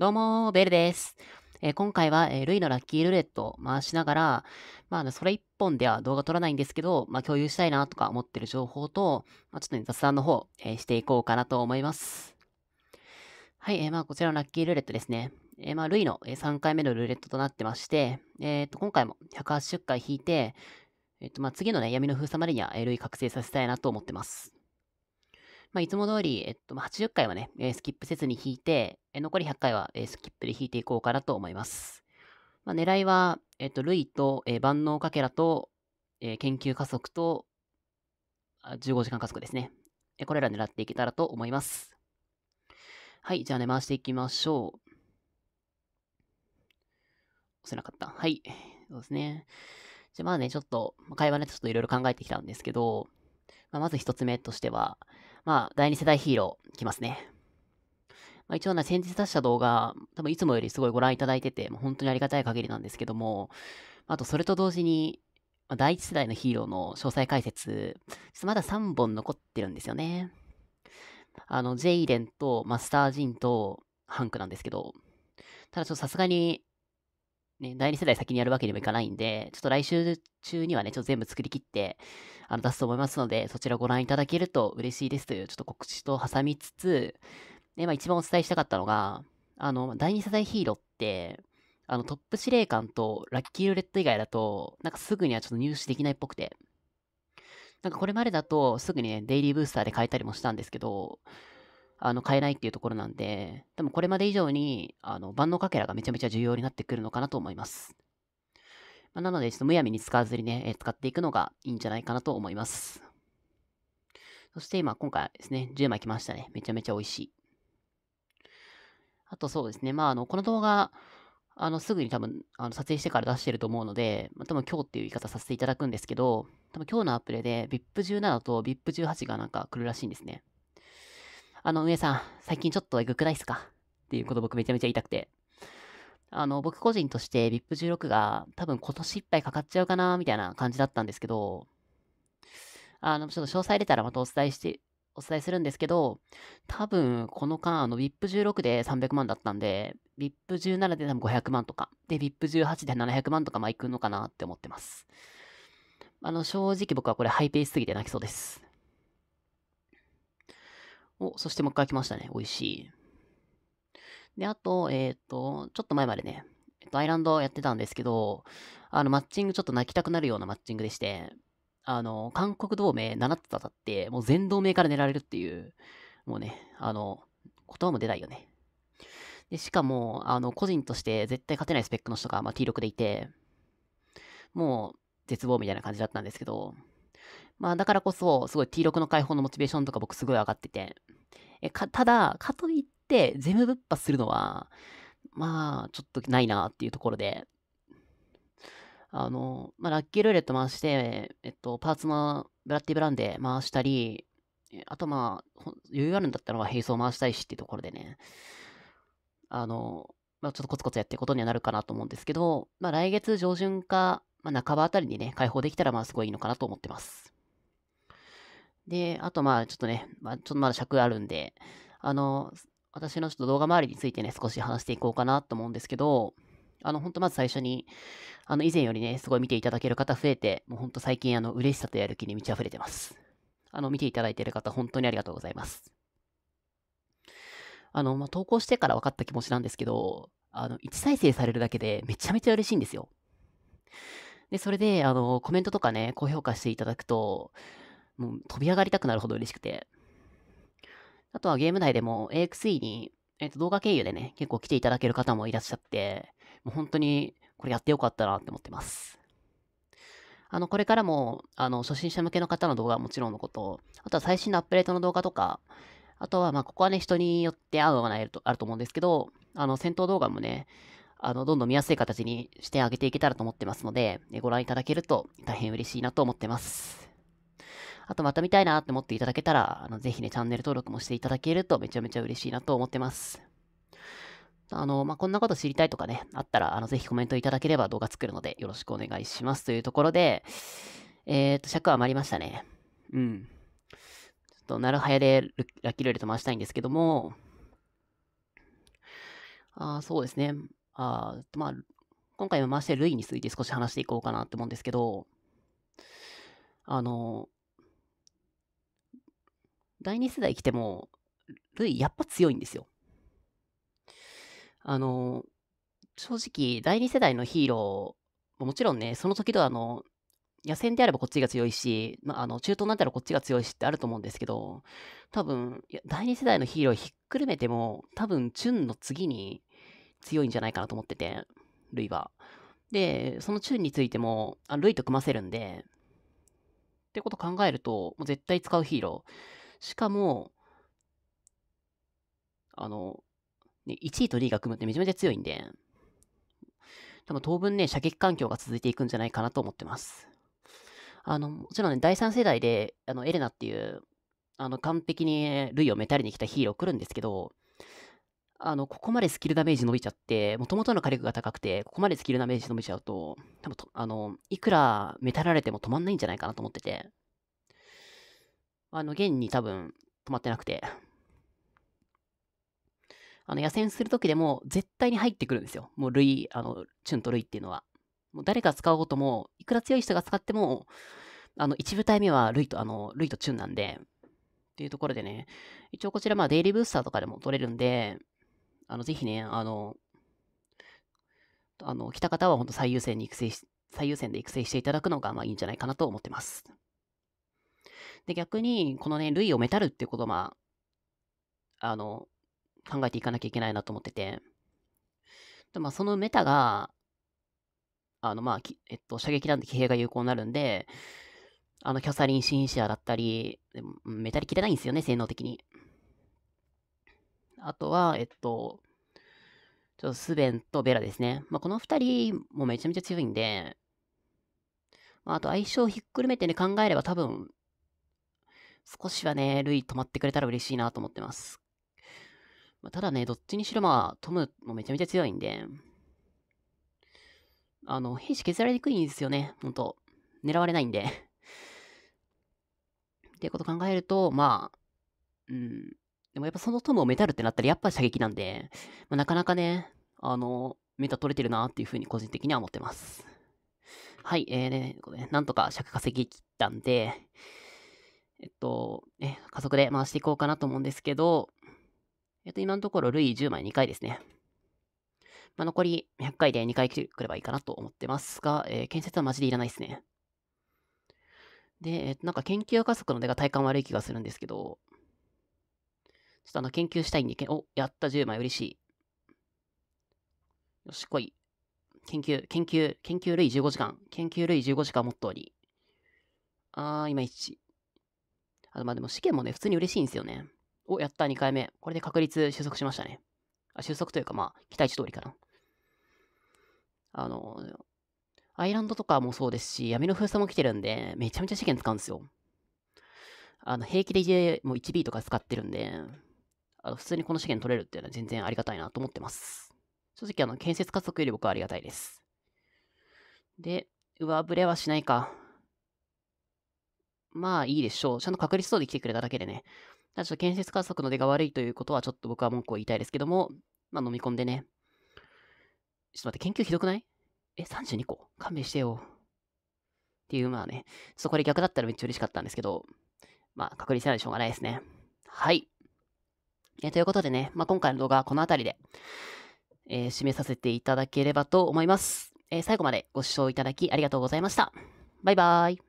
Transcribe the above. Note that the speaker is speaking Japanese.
どうも、ベルです。えー、今回は、えー、ルイのラッキールーレットを回しながら、まあ、それ一本では動画撮らないんですけど、まあ、共有したいなとか思ってる情報と、まあ、ちょっと、ね、雑談の方、えー、していこうかなと思います。はい、えー、まあ、こちらのラッキールーレットですね。えー、まあ、ルイの3回目のルーレットとなってまして、えっ、と、今回も180回引いて、えっ、と、まあ、次のね、闇の封鎖までには、えー、ルイ覚醒させたいなと思ってます。まあ、いつも通り、えっと、80回はね、スキップせずに引いて、残り100回はスキップで引いていこうかなと思います。まあ、狙いは、えっと、ルイと、えー、万能かけらと、えー、研究加速と、15時間加速ですね。これら狙っていけたらと思います。はい、じゃあね、回していきましょう。押せなかった。はい、そうですね。じゃあまあね、ちょっと、会話ね、ちょっといろいろ考えてきたんですけど、まあ、まず一つ目としては、まあ、第2世代ヒーロー、来ますね。まあ、一応な、先日出した動画、多分いつもよりすごいご覧いただいてて、もう本当にありがたい限りなんですけども、あとそれと同時に、まあ、第1世代のヒーローの詳細解説、まだ3本残ってるんですよね。あの、ジェイレンとマスタージンとハンクなんですけど、ただちょっとさすがにね、第2世代先にやるわけにもいかないんで、ちょっと来週中にはね、ちょっと全部作り切って、あの、出すと思いますので、そちらご覧いただけると嬉しいですという、ちょっと告知と挟みつつ、で、まあ一番お伝えしたかったのが、あの、第2世代ヒーローって、あの、トップ司令官とラッキールレッド以外だと、なんかすぐにはちょっと入手できないっぽくて、なんかこれまでだとすぐにね、デイリーブースターで買えたりもしたんですけど、あの、買えないっていうところなんで、多分これまで以上に、あの、万能かけらがめちゃめちゃ重要になってくるのかなと思います。まあ、なので、ちょっとむやみに使わずにね、え使っていくのがいいんじゃないかなと思います。そして今、今回ですね、10枚来ましたね。めちゃめちゃ美味しい。あとそうですね、まあ、あの、この動画、あの、すぐに多分、あの、撮影してから出してると思うので、まあ、多分今日っていう言い方させていただくんですけど、多分今日のアプリで VIP17 と VIP18 がなんか来るらしいんですね。あの、上さん、最近ちょっとエグくないっすかっていうこと僕めちゃめちゃ言いたくて。あの、僕個人として VIP16 が多分今年いっぱいかかっちゃうかな、みたいな感じだったんですけど、あの、ちょっと詳細出たらまたお伝えして、お伝えするんですけど、多分この間、あの VIP16 で300万だったんで、VIP17 で多分500万とか、で VIP18 で700万とかまあいくのかなって思ってます。あの、正直僕はこれハイペースすぎて泣きそうです。お、そしてもう一回来ましたね。美味しい。で、あと、えっ、ー、と、ちょっと前までね、えっ、と、アイランドやってたんですけど、あの、マッチングちょっと泣きたくなるようなマッチングでして、あの、韓国同盟7つ当たって、もう全同盟から狙われるっていう、もうね、あの、言葉も出ないよね。で、しかも、あの、個人として絶対勝てないスペックの人が、まあ、T6 でいて、もう、絶望みたいな感じだったんですけど、まあ、だからこそ、すごい T6 の解放のモチベーションとか僕すごい上がってて。えかただ、かといって、ゼムぶっ破するのは、まあ、ちょっとないなっていうところで。あの、まあ、ラッキールーレット回して、えっと、パーツのブラッティブランで回したり、あとまあ、余裕あるんだったら、並走回したいしっていうところでね。あの、まあ、ちょっとコツコツやっていくことにはなるかなと思うんですけど、まあ、来月上旬か、まあ、半ばあたりにね、解放できたら、まあ、すごいいいのかなと思ってます。で、あと、まあ、ちょっとね、まあ、ちょっとまだ尺あるんで、あの、私のちょっと動画周りについてね、少し話していこうかなと思うんですけど、あの、ほんとまず最初に、あの、以前よりね、すごい見ていただける方増えて、もうほんと最近、あの、嬉しさとやる気に満ち溢れてます。あの、見ていただいている方、本当にありがとうございます。あの、まあ、投稿してから分かった気持ちなんですけど、あの、1再生されるだけでめちゃめちゃ嬉しいんですよ。で、それで、あの、コメントとかね、高評価していただくと、もう飛び上がりたくなるほど嬉しくて。あとはゲーム内でも AXE に、えっ、ー、と、動画経由でね、結構来ていただける方もいらっしゃって、もう本当にこれやってよかったなって思ってます。あの、これからも、あの、初心者向けの方の動画はもちろんのこと、あとは最新のアップデートの動画とか、あとは、まあ、ここはね、人によって合う合わないあると思うんですけど、あの、戦闘動画もね、あの、どんどん見やすい形にしてあげていけたらと思ってますので、ご覧いただけると大変嬉しいなと思ってます。あとまた見たいなって思っていただけたら、あの、ぜひね、チャンネル登録もしていただけるとめちゃめちゃ嬉しいなと思ってます。あの、まあ、こんなこと知りたいとかね、あったら、あの、ぜひコメントいただければ動画作るのでよろしくお願いしますというところで、えーと、尺は余りましたね。うん。ちょっと、なるはやでラッキールイレット回したいんですけども、あそうですね。あまあ、今回はまして類について少し話していこうかなと思うんですけど、あの、第2世代来ても、イやっぱ強いんですよ。あの、正直、第2世代のヒーロー、もちろんね、その時とあの、野戦であればこっちが強いし、まあ、あの中東になったらこっちが強いしってあると思うんですけど、多分、第2世代のヒーローひっくるめても、多分、チュンの次に強いんじゃないかなと思ってて、ルイは。で、そのチューンについても、あルイと組ませるんで、ってこと考えると、もう絶対使うヒーロー。しかも、あの、ね、1位と2位が組むってめちゃめちゃ強いんで、多分当分ね、射撃環境が続いていくんじゃないかなと思ってます。あの、もちろんね、第3世代で、あの、エレナっていう、あの、完璧に類をメタリに来たヒーロー来るんですけど、あの、ここまでスキルダメージ伸びちゃって、もともとの火力が高くて、ここまでスキルダメージ伸びちゃうと、多分あの、いくらメタられても止まんないんじゃないかなと思ってて、あの、現に多分止まってなくて、あの、野戦するときでも絶対に入ってくるんですよ。もう、類、あの、チュンと類っていうのは。もう誰が使おうとも、いくら強い人が使っても、あの、一部隊目は類と、あの、類とチュンなんで、っていうところでね、一応こちらまあデイリーブースターとかでも取れるんで、あの、ぜひね、あの、あの、来た方は本当最優先に育成し、最優先で育成していただくのが、まあいいんじゃないかなと思ってます。で、逆に、このね、類をメタルっていうことも、まあ、あの、考えていかなきゃいけないなと思ってて、でまあ、そのメタが、あの、まあ、えっと、射撃なんで騎兵が有効になるんで、あの、キャサリン・シンシアだったり、メタリ切れないんですよね、性能的に。あとは、えっと、ちょっとスベンとベラですね。まあ、この二人もめちゃめちゃ強いんで、まあ、あと相性をひっくるめてね、考えれば多分、少しはね、ルイ止まってくれたら嬉しいなと思ってます。まあ、ただね、どっちにしろまあ、トムもめちゃめちゃ強いんで、あの、兵士削られにくいんですよね、ほんと。狙われないんでっていうこと考えると、まあ、うん、でもやっぱそのトムをメタルってなったらやっぱ射撃なんで、まあ、なかなかね、あの、メタ取れてるなっていうふうに個人的には思ってます。はい、えー、ね、なんとか尺稼ぎ切ったんで、えっと、え、加速で回していこうかなと思うんですけど、えっと、今のところ、ルイ10枚2回ですね。まあ、残り100回で2回くればいいかなと思ってますが、えー、建設はマジでいらないですね。で、えっと、なんか研究加速の出が体感悪い気がするんですけど、ちょっとあの、研究したいんで、けお、やった10枚嬉しい。よし、来い。研究、研究、研究類15時間。研究類15時間モットーに。あー、いまいち。あまあでも試験もね、普通に嬉しいんですよね。お、やった、2回目。これで確率収束しましたね。あ、収束というか、まあ、期待値通りかな。あの、アイランドとかもそうですし、闇の封鎖も来てるんで、めちゃめちゃ試験使うんですよ。あの、平気でもう 1B とか使ってるんで、あの普通にこの資源取れるっていうのは全然ありがたいなと思ってます。正直、あの、建設加速より僕はありがたいです。で、上振れはしないか。まあいいでしょう。ちゃんと確率層で来てくれただけでね。ただちょっと建設加速の出が悪いということはちょっと僕は文句を言いたいですけども、まあ飲み込んでね。ちょっと待って、研究ひどくないえ、32個勘弁してよ。っていう、まあね、そこで逆だったらめっちゃ嬉しかったんですけど、まあ確率せないでしょうがないですね。はい。えー、ということでね、まあ、今回の動画はこの辺りで、えー、締めさせていただければと思います。えー、最後までご視聴いただきありがとうございました。バイバーイ。